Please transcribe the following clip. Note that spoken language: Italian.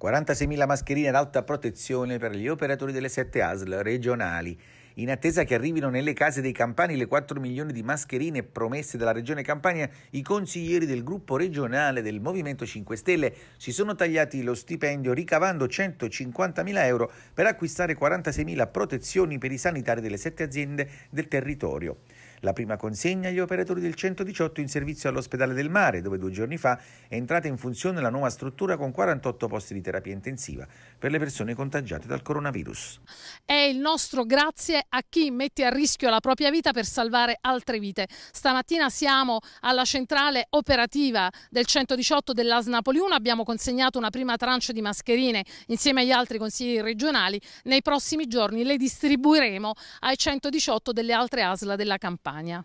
46.000 mascherine ad alta protezione per gli operatori delle 7 ASL regionali. In attesa che arrivino nelle case dei campani le 4 milioni di mascherine promesse dalla Regione Campania, i consiglieri del gruppo regionale del Movimento 5 Stelle si sono tagliati lo stipendio ricavando 150.000 euro per acquistare 46.000 protezioni per i sanitari delle 7 aziende del territorio. La prima consegna agli operatori del 118 in servizio all'ospedale del mare, dove due giorni fa è entrata in funzione la nuova struttura con 48 posti di terapia intensiva per le persone contagiate dal coronavirus. È il nostro grazie a chi mette a rischio la propria vita per salvare altre vite. Stamattina siamo alla centrale operativa del 118 dell'AS Napoli 1, abbiamo consegnato una prima tranche di mascherine insieme agli altri consigli regionali, nei prossimi giorni le distribuiremo ai 118 delle altre ASLA della campagna. Spagna